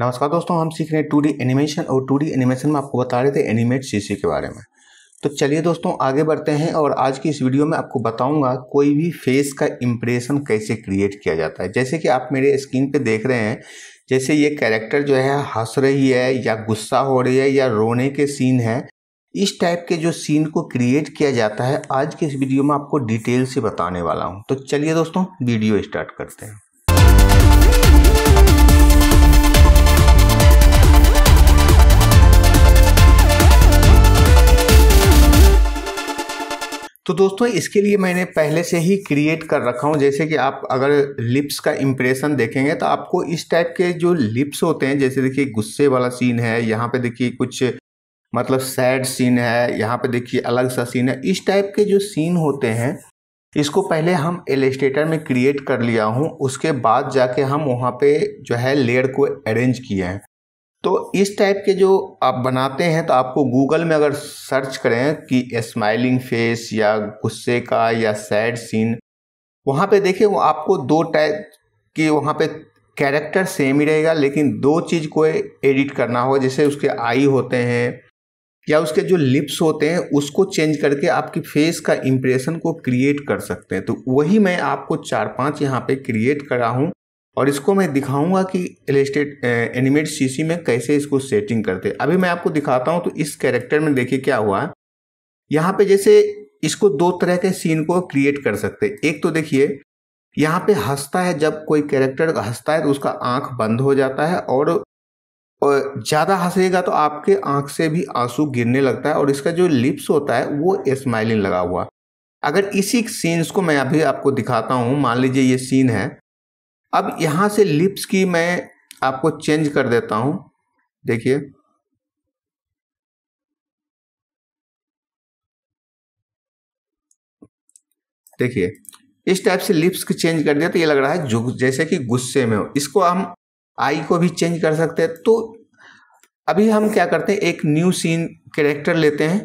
नमस्कार दोस्तों हम सीख रहे हैं टू एनिमेशन और टू एनिमेशन में आपको बता रहे थे एनिमेट सी के बारे में तो चलिए दोस्तों आगे बढ़ते हैं और आज की इस वीडियो में आपको बताऊंगा कोई भी फेस का इम्प्रेशन कैसे क्रिएट किया जाता है जैसे कि आप मेरे स्क्रीन पे देख रहे हैं जैसे ये कैरेक्टर जो है हंस रही है या गुस्सा हो रही है या रोने के सीन है इस टाइप के जो सीन को क्रिएट किया जाता है आज के इस वीडियो में आपको डिटेल से बताने वाला हूँ तो चलिए दोस्तों वीडियो स्टार्ट करते हैं तो दोस्तों इसके लिए मैंने पहले से ही क्रिएट कर रखा हूँ जैसे कि आप अगर लिप्स का इम्प्रेशन देखेंगे तो आपको इस टाइप के जो लिप्स होते हैं जैसे देखिए गुस्से वाला सीन है यहाँ पे देखिए कुछ मतलब सैड सीन है यहाँ पे देखिए अलग सा सीन है इस टाइप के जो सीन होते हैं इसको पहले हम एलिस्टेटर में क्रिएट कर लिया हूँ उसके बाद जाके हम वहाँ पर जो है लेयर को अरेंज किए हैं तो इस टाइप के जो आप बनाते हैं तो आपको गूगल में अगर सर्च करें कि स्माइलिंग फेस या गुस्से का या सैड सीन वहाँ पे देखिए वो आपको दो टाइप के वहाँ पे कैरेक्टर सेम ही रहेगा लेकिन दो चीज़ को एडिट करना होगा जैसे उसके आई होते हैं या उसके जो लिप्स होते हैं उसको चेंज करके आपकी फेस का इम्प्रेशन को क्रिएट कर सकते हैं तो वही मैं आपको चार पाँच यहाँ पर क्रिएट करा हूँ और इसको मैं दिखाऊंगा कि एलिस्टेट एनिमेट सीसी में कैसे इसको सेटिंग करते अभी मैं आपको दिखाता हूँ तो इस कैरेक्टर में देखिए क्या हुआ यहाँ पे जैसे इसको दो तरह के सीन को क्रिएट कर सकते एक तो देखिए यहाँ पे हंसता है जब कोई कैरेक्टर हंसता है तो उसका आंख बंद हो जाता है और ज़्यादा हंसेगा तो आपके आँख से भी आंसू गिरने लगता है और इसका जो लिप्स होता है वो स्माइलिंग लगा हुआ अगर इसी सीन्स को मैं अभी आपको दिखाता हूँ मान लीजिए ये सीन है अब यहाँ से लिप्स की मैं आपको चेंज कर देता हूँ देखिए देखिए इस टाइप से लिप्स की चेंज कर दिया तो ये लग रहा है जैसे कि गुस्से में हो इसको हम आई को भी चेंज कर सकते हैं तो अभी हम क्या करते हैं एक न्यू सीन कैरेक्टर लेते हैं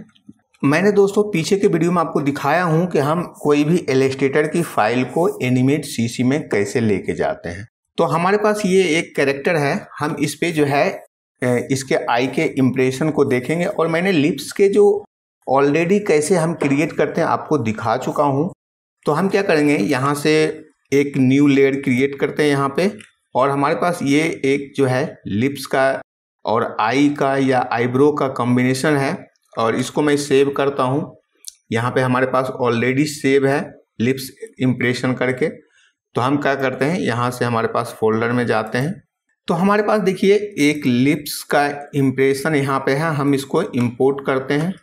मैंने दोस्तों पीछे के वीडियो में आपको दिखाया हूं कि हम कोई भी एलेस्टेटर की फाइल को एनिमेट सीसी में कैसे लेके जाते हैं तो हमारे पास ये एक कैरेक्टर है हम इस पर जो है इसके आई के इम्प्रेशन को देखेंगे और मैंने लिप्स के जो ऑलरेडी कैसे हम क्रिएट करते हैं आपको दिखा चुका हूँ तो हम क्या करेंगे यहाँ से एक न्यू लेयर क्रिएट करते हैं यहाँ पे और हमारे पास ये एक जो है लिप्स का और आई का या आईब्रो का कॉम्बिनेशन है और इसको मैं सेव करता हूँ यहाँ पे हमारे पास ऑलरेडी सेव है लिप्स इम्प्रेशन करके तो हम क्या करते हैं यहाँ से हमारे पास फोल्डर में जाते हैं तो हमारे पास देखिए एक लिप्स का इम्प्रेशन यहाँ पे है हम इसको इंपोर्ट करते हैं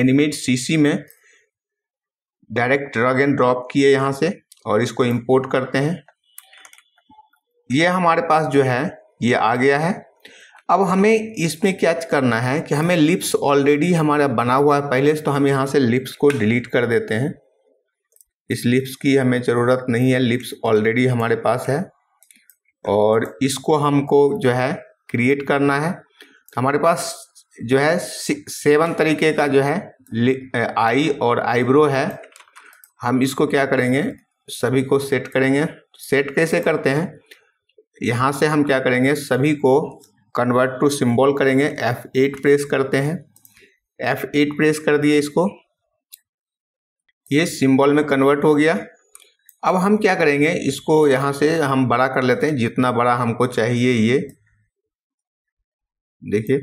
एनिमेट सीसी में डायरेक्ट ड्रग एंड ड्रॉप किए यहाँ से और इसको इंपोर्ट करते हैं ये हमारे पास जो है ये आ गया है अब हमें इसमें क्या करना है कि हमें लिप्स ऑलरेडी हमारा बना हुआ है पहले से तो हम यहाँ से लिप्स को डिलीट कर देते हैं इस लिप्स की हमें ज़रूरत नहीं है लिप्स ऑलरेडी हमारे पास है और इसको हमको जो है क्रिएट करना है हमारे पास जो है सेवन तरीके का जो है आई और आईब्रो है हम इसको क्या करेंगे सभी को सेट करेंगे सेट कैसे करते हैं यहाँ से हम क्या करेंगे सभी को कन्वर्ट टू सिंबल करेंगे F8 प्रेस करते हैं F8 प्रेस कर दिए इसको ये सिंबल में कन्वर्ट हो गया अब हम क्या करेंगे इसको यहाँ से हम बड़ा कर लेते हैं जितना बड़ा हमको चाहिए ये देखिए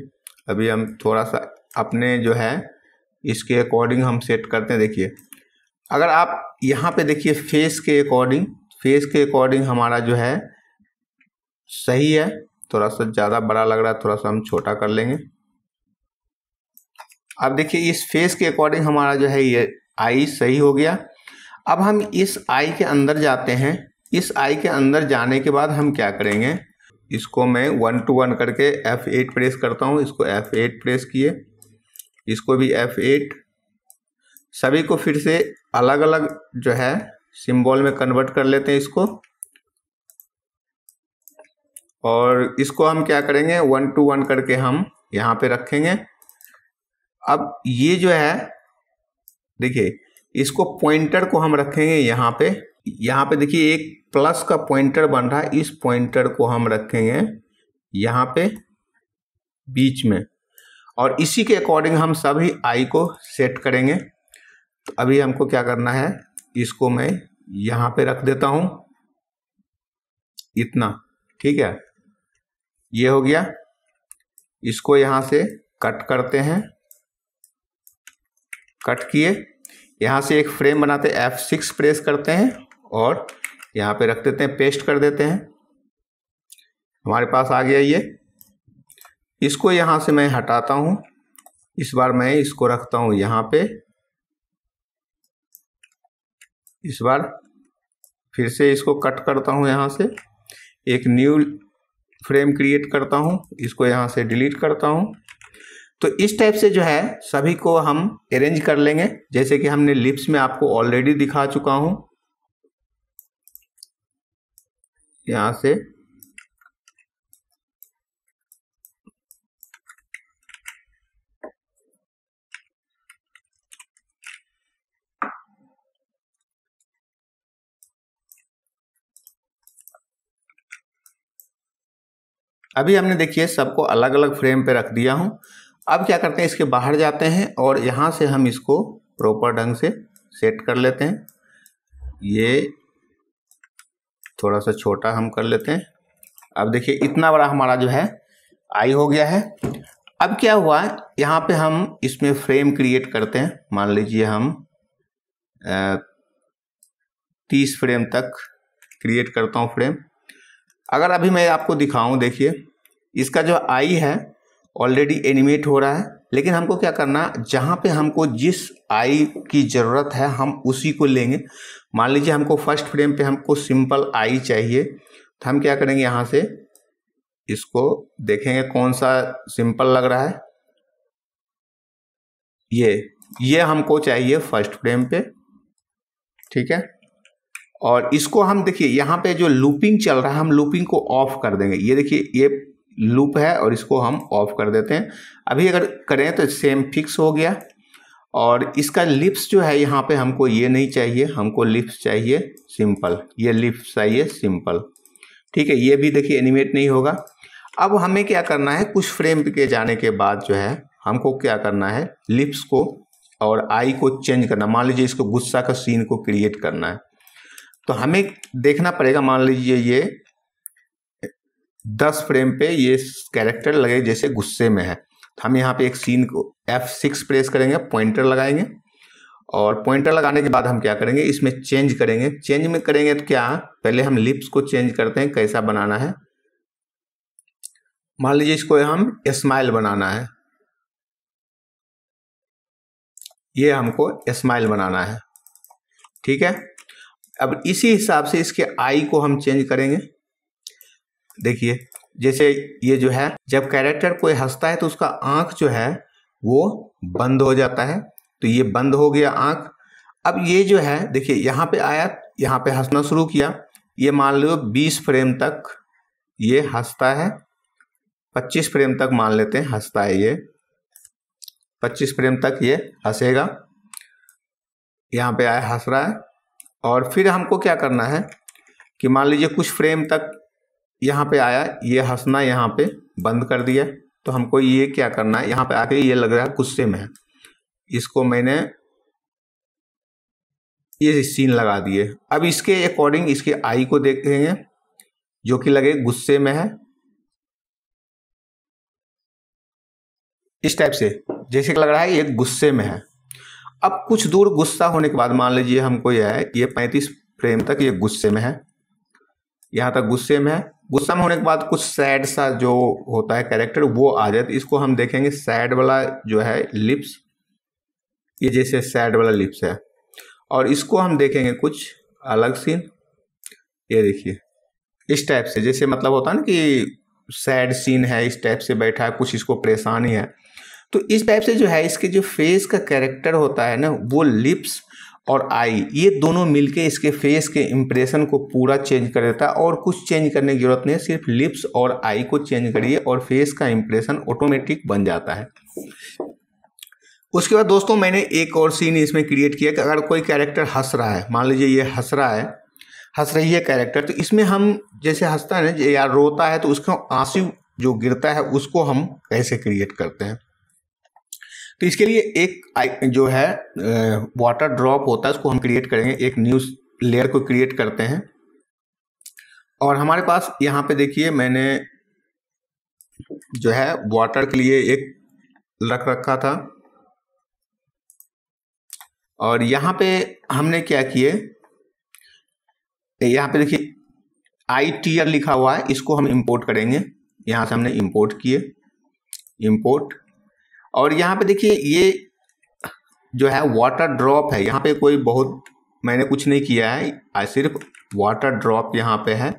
अभी हम थोड़ा सा अपने जो है इसके अकॉर्डिंग हम सेट करते हैं देखिए अगर आप यहाँ पे देखिए फेस के अकॉर्डिंग फेस के अकॉर्डिंग हमारा जो है सही है थोड़ा सा ज़्यादा बड़ा लग रहा है थोड़ा सा हम छोटा कर लेंगे अब देखिए इस फेस के अकॉर्डिंग हमारा जो है ये आई सही हो गया अब हम इस आई के अंदर जाते हैं इस आई के अंदर जाने के बाद हम क्या करेंगे इसको मैं वन टू वन करके एफ एट प्रेस करता हूँ इसको एफ एट प्रेस किए इसको भी एफ एट सभी को फिर से अलग अलग जो है सिंबल में कन्वर्ट कर लेते हैं इसको और इसको हम क्या करेंगे वन टू वन करके हम यहाँ पे रखेंगे अब ये जो है देखिए इसको पॉइंटर को हम रखेंगे यहाँ पे यहाँ पे देखिए एक प्लस का पॉइंटर बन रहा है इस पॉइंटर को हम रखेंगे यहाँ पे बीच में और इसी के अकॉर्डिंग हम सभी आई को सेट करेंगे तो अभी हमको क्या करना है इसको मैं यहाँ पे रख देता हूँ इतना ठीक है ये हो गया इसको यहाँ से कट करते हैं कट किए यहाँ से एक फ्रेम बनाते एफ सिक्स प्रेस करते हैं और यहाँ पे रख देते हैं पेस्ट कर देते हैं हमारे पास आ गया ये इसको यहाँ से मैं हटाता हूँ इस बार मैं इसको रखता हूँ यहाँ पे इस बार फिर से इसको कट करता हूँ यहाँ से एक न्यू फ्रेम क्रिएट करता हूँ इसको यहाँ से डिलीट करता हूँ तो इस टाइप से जो है सभी को हम अरेंज कर लेंगे जैसे कि हमने लिप्स में आपको ऑलरेडी दिखा चुका हूँ यहाँ से अभी हमने देखिए सबको अलग अलग फ्रेम पे रख दिया हूँ अब क्या करते हैं इसके बाहर जाते हैं और यहाँ से हम इसको प्रॉपर ढंग से सेट कर लेते हैं ये थोड़ा सा छोटा हम कर लेते हैं अब देखिए इतना बड़ा हमारा जो है आई हो गया है अब क्या हुआ यहाँ पे हम इसमें फ्रेम क्रिएट करते हैं मान लीजिए हम तीस फ्रेम तक क्रिएट करता हूँ फ्रेम अगर अभी मैं आपको दिखाऊं देखिए इसका जो आई है ऑलरेडी एनिमेट हो रहा है लेकिन हमको क्या करना जहाँ पे हमको जिस आई की ज़रूरत है हम उसी को लेंगे मान लीजिए हमको फर्स्ट फ्रेम पे हमको सिंपल आई चाहिए तो हम क्या करेंगे यहाँ से इसको देखेंगे कौन सा सिंपल लग रहा है ये ये हमको चाहिए फर्स्ट फ्रेम पे ठीक है और इसको हम देखिए यहाँ पे जो लूपिंग चल रहा है हम लूपिंग को ऑफ कर देंगे ये देखिए ये लूप है और इसको हम ऑफ कर देते हैं अभी अगर करें तो सेम फिक्स हो गया और इसका लिप्स जो है यहाँ पे हमको ये नहीं चाहिए हमको लिप्स चाहिए सिंपल ये लिप्स चाहिए सिंपल ठीक है ये भी देखिए एनिमेट नहीं होगा अब हमें क्या करना है कुछ फ्रेम के जाने के बाद जो है हमको क्या करना है लिप्स को और आई को चेंज करना मान लीजिए इसको गुस्सा का सीन को क्रिएट करना है तो हमें देखना पड़ेगा मान लीजिए ये दस फ्रेम पे ये कैरेक्टर लगे जैसे गुस्से में है तो हम यहाँ पे एक सीन को एफ सिक्स प्रेस करेंगे पॉइंटर लगाएंगे और पॉइंटर लगाने के बाद हम क्या करेंगे इसमें चेंज करेंगे चेंज में करेंगे तो क्या पहले हम लिप्स को चेंज करते हैं कैसा बनाना है मान लीजिए इसको हम स्माइल बनाना है ये हमको स्माइल बनाना है ठीक है अब इसी हिसाब से इसके आई को हम चेंज करेंगे देखिए जैसे ये जो है जब कैरेक्टर कोई हंसता है तो उसका आंख जो है वो बंद हो जाता है तो ये बंद हो गया आंख अब ये जो है देखिए यहाँ पे आया यहाँ पे हंसना शुरू किया ये मान लो 20 फ्रेम तक ये हंसता है 25 फ्रेम तक मान लेते हैं हंसता है ये 25 फ्रेम तक ये हंसेगा यहाँ पे आया हंस रहा है और फिर हमको क्या करना है कि मान लीजिए कुछ फ्रेम तक यहाँ पे आया ये हंसना यहाँ पे बंद कर दिया तो हमको ये क्या करना है यहाँ पे आके ये लग रहा है गुस्से में है इसको मैंने ये सीन लगा दिए अब इसके अकॉर्डिंग इसके आई को देखेंगे जो कि लगे गुस्से में है इस टाइप से जैसे लग रहा है ये गुस्से में है अब कुछ दूर गुस्सा होने के बाद मान लीजिए हमको यह है ये पैंतीस फ्रेम तक ये गुस्से में है यहाँ तक गुस्से में है गुस्सा में होने के बाद कुछ सैड सा जो होता है कैरेक्टर वो आ जाए तो इसको हम देखेंगे सैड वाला जो है लिप्स ये जैसे सैड वाला लिप्स है और इसको हम देखेंगे कुछ अलग सीन ये देखिए इस टाइप से जैसे मतलब होता है ना कि सैड सीन है इस टाइप से बैठा है कुछ इसको परेशानी है तो इस टाइप से जो है इसके जो फेस का कैरेक्टर होता है ना वो लिप्स और आई ये दोनों मिलके इसके फेस के इम्प्रेशन को पूरा चेंज कर देता है और कुछ चेंज करने की ज़रूरत नहीं है सिर्फ लिप्स और आई को चेंज करिए और फेस का इम्प्रेशन ऑटोमेटिक बन जाता है उसके बाद दोस्तों मैंने एक और सीन इसमें क्रिएट किया कि अगर कोई कैरेक्टर हंस रहा है मान लीजिए ये हंस रहा है हंस रही है कैरेक्टर तो इसमें हम जैसे हंसता है ना या रोता है तो उसका आंसू जो गिरता है उसको हम कैसे क्रिएट करते हैं तो इसके लिए एक जो है वाटर ड्रॉप होता है उसको हम क्रिएट करेंगे एक न्यू लेयर को क्रिएट करते हैं और हमारे पास यहाँ पे देखिए मैंने जो है वाटर के लिए एक रख रखा था और यहाँ पे हमने क्या किए यहाँ पे देखिए आई टीयर लिखा हुआ है इसको हम इंपोर्ट करेंगे यहाँ से हमने इंपोर्ट किए इंपोर्ट और यहाँ पे देखिए ये जो है वाटर ड्रॉप है यहाँ पे कोई बहुत मैंने कुछ नहीं किया है सिर्फ वाटर ड्रॉप यहाँ पे है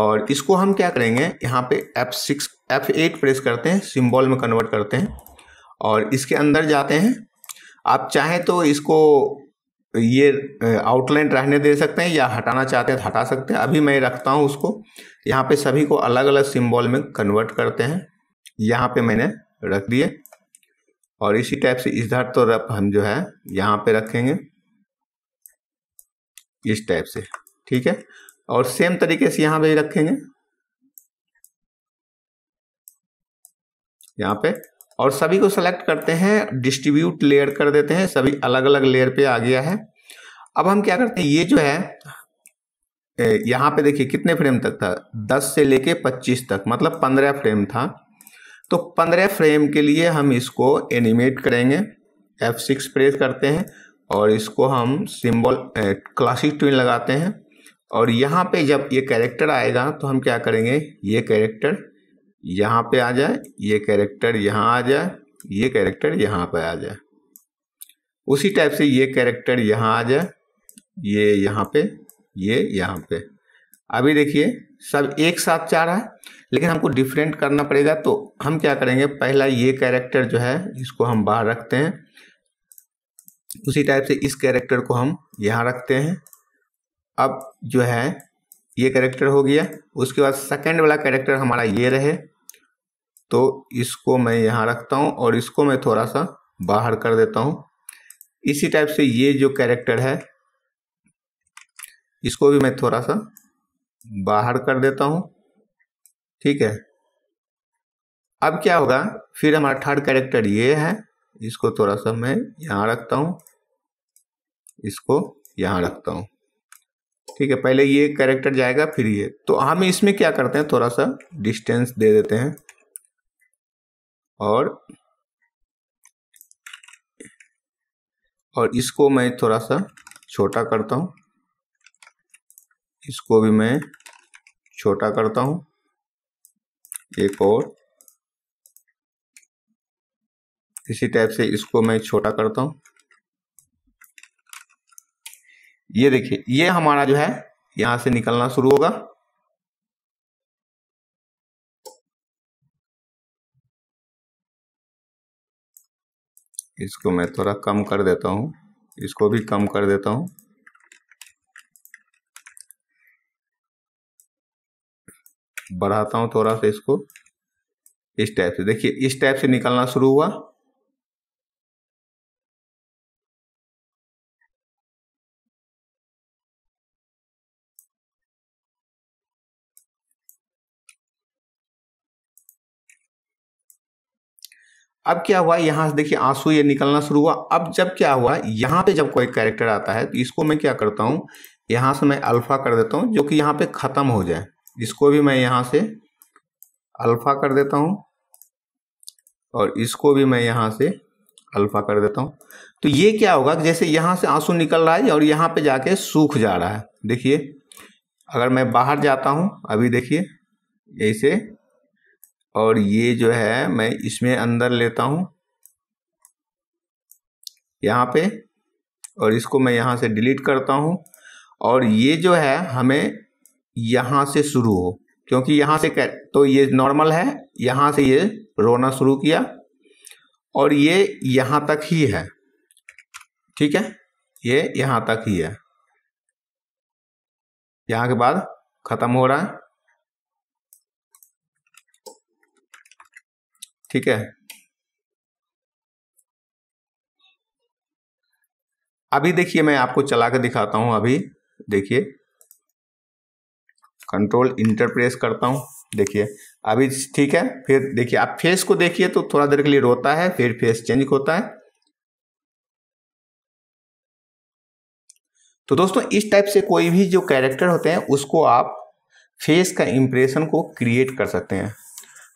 और इसको हम क्या करेंगे यहाँ पे F6 F8 प्रेस करते हैं सिंबल में कन्वर्ट करते हैं और इसके अंदर जाते हैं आप चाहें तो इसको ये आउटलाइन रहने दे सकते हैं या हटाना चाहते हैं तो हटा सकते हैं अभी मैं रखता हूँ उसको यहाँ पे सभी को अलग अलग सिंबल में कन्वर्ट करते हैं यहाँ पे मैंने रख दिए और इसी टाइप से इस धार तो रफ हम जो है यहाँ पे रखेंगे इस टाइप से ठीक है और सेम तरीके से यहाँ पे रखेंगे यहाँ पे और सभी को सेलेक्ट करते हैं डिस्ट्रीब्यूट लेयर कर देते हैं सभी अलग अलग लेयर पे आ गया है अब हम क्या करते हैं ये जो है यहाँ पे देखिए कितने फ्रेम तक था 10 से लेके 25 तक मतलब 15 फ्रेम था तो पंद्रह फ्रेम के लिए हम इसको एनिमेट करेंगे एफ सिक्स प्रेस करते हैं और इसको हम सिंबल क्लासिक ट्विन लगाते हैं और यहाँ पे जब ये कैरेक्टर आएगा तो हम क्या करेंगे ये कैरेक्टर यहाँ पे आ जाए ये कैरेक्टर यहाँ आ जाए ये कैरेक्टर यहाँ पे आ जाए उसी टाइप से ये कैरेक्टर यहाँ आ जाए ये यहाँ पे ये यहाँ पे अभी देखिए सब एक साथ चाह रहा है लेकिन हमको डिफरेंट करना पड़ेगा तो हम क्या करेंगे पहला ये कैरेक्टर जो है इसको हम बाहर रखते हैं उसी टाइप से इस कैरेक्टर को हम यहाँ रखते हैं अब जो है ये कैरेक्टर हो गया उसके बाद सेकंड वाला कैरेक्टर हमारा ये रहे तो इसको मैं यहाँ रखता हूँ और इसको मैं थोड़ा सा बाहर कर देता हूँ इसी टाइप से ये जो कैरेक्टर है इसको भी मैं थोड़ा सा बाहर कर देता हूँ ठीक है अब क्या होगा फिर हमारा थर्ड कैरेक्टर ये है इसको थोड़ा सा मैं यहाँ रखता हूँ इसको यहाँ रखता हूँ ठीक है पहले ये कैरेक्टर जाएगा फिर ये तो हम इसमें क्या करते हैं थोड़ा सा डिस्टेंस दे देते हैं और और इसको मैं थोड़ा सा छोटा करता हूँ इसको भी मैं छोटा करता हूँ एक और इसी टाइप से इसको मैं छोटा करता हूं ये देखिए ये हमारा जो है यहां से निकलना शुरू होगा इसको मैं थोड़ा कम कर देता हूं इसको भी कम कर देता हूं बढ़ाता हूँ थोड़ा सा इसको इस टाइप से देखिए इस टाइप से निकलना शुरू हुआ अब क्या हुआ यहां से देखिए आंसू ये निकलना शुरू हुआ अब जब क्या हुआ यहां पे जब कोई कैरेक्टर आता है तो इसको मैं क्या करता हूं यहां से मैं अल्फा कर देता हूं जो कि यहां पे ख़त्म हो जाए इसको भी मैं यहाँ से अल्फ़ा कर देता हूँ और इसको भी मैं यहाँ से अल्फ़ा कर देता हूँ तो ये क्या होगा कि जैसे यहाँ से आंसू निकल रहा है और यहाँ पे जाके सूख जा रहा है देखिए अगर मैं बाहर जाता हूँ अभी देखिए ऐसे और ये जो है मैं इसमें अंदर लेता हूँ यहाँ पे और इसको मैं यहाँ से डिलीट करता हूँ और ये जो है हमें यहाँ से शुरू हो क्योंकि यहाँ से कह तो ये नॉर्मल है यहाँ से ये रोना शुरू किया और ये यहाँ तक ही है ठीक है ये यहाँ तक ही है यहाँ के बाद खत्म हो रहा है ठीक है अभी देखिए मैं आपको चला के दिखाता हूँ अभी देखिए कंट्रोल इंटर प्रेस करता हूँ देखिए अभी ठीक है फिर देखिए आप फेस को देखिए तो थोड़ा देर के लिए रोता है फिर फेस चेंज होता है तो दोस्तों इस टाइप से कोई भी जो कैरेक्टर होते हैं उसको आप फेस का इम्प्रेशन को क्रिएट कर सकते हैं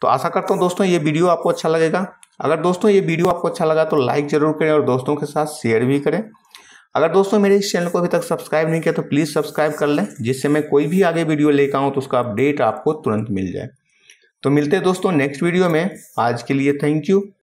तो आशा करता हूँ दोस्तों ये वीडियो आपको अच्छा लगेगा अगर दोस्तों ये वीडियो आपको अच्छा लगा तो लाइक ज़रूर करें और दोस्तों के साथ शेयर भी करें अगर दोस्तों मेरे इस चैनल को अभी तक सब्सक्राइब नहीं किया तो प्लीज़ सब्सक्राइब कर लें जिससे मैं कोई भी आगे वीडियो लेकर आऊँ तो उसका अपडेट आपको तुरंत मिल जाए तो मिलते हैं दोस्तों नेक्स्ट वीडियो में आज के लिए थैंक यू